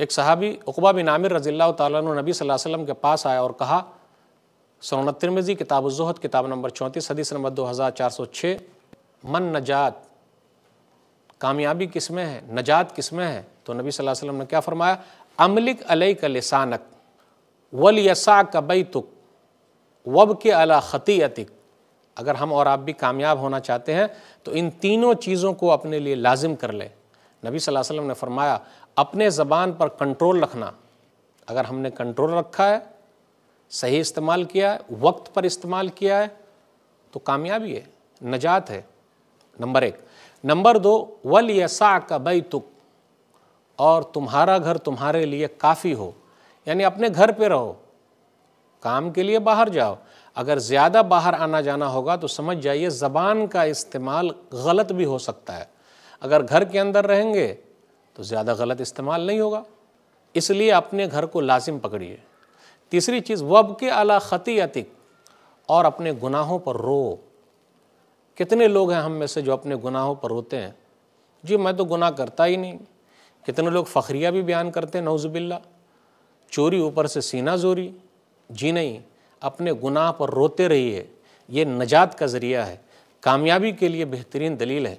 एक सहाबी उकबा बिन आमिर रजील्ला तु नबी वसल्लम के पास आया और कहा सोन तिरमिजी किताब जहद किताब नंबर चौंतीस हदीस नंबर दो हज़ार चार सौ छः मन नजात कामयाबी किस में है नजात किस में है तो नबी सल्लल्लाहु अलैहि वसल्लम ने क्या फरमाया अमलिक अलई का लसानक वल यसा का वब के अला खतीतिक अगर हम और आप भी कामयाब होना चाहते हैं तो इन तीनों चीज़ों को अपने लिए लाजिम कर लें नबी सल्लल्लाहु अलैहि वसल्लम ने फरमाया अपने ज़बान पर कंट्रोल रखना अगर हमने कंट्रोल रखा है सही इस्तेमाल किया है वक्त पर इस्तेमाल किया है तो कामयाबी है नजात है नंबर एक नंबर दो वल यसा का बई तुक और तुम्हारा घर तुम्हारे लिए काफ़ी हो यानी अपने घर पे रहो काम के लिए बाहर जाओ अगर ज़्यादा बाहर आना जाना होगा तो समझ जाइए ज़बान का इस्तेमाल गलत भी हो सकता है अगर घर के अंदर रहेंगे तो ज़्यादा गलत इस्तेमाल नहीं होगा इसलिए अपने घर को लाजिम पकड़िए तीसरी चीज़ वब के अला ख़तियतिक और अपने गुनाहों पर रो कितने लोग हैं हम में से जो अपने गुनाहों पर रोते हैं जी मैं तो गुनाह करता ही नहीं कितने लोग फ़खरिया भी बयान करते हैं नौजबिल्ला चोरी ऊपर से सीना जोरी जी नहीं अपने गुनाह पर रोते रहिए ये नजात का ज़रिया है कामयाबी के लिए बेहतरीन दलील है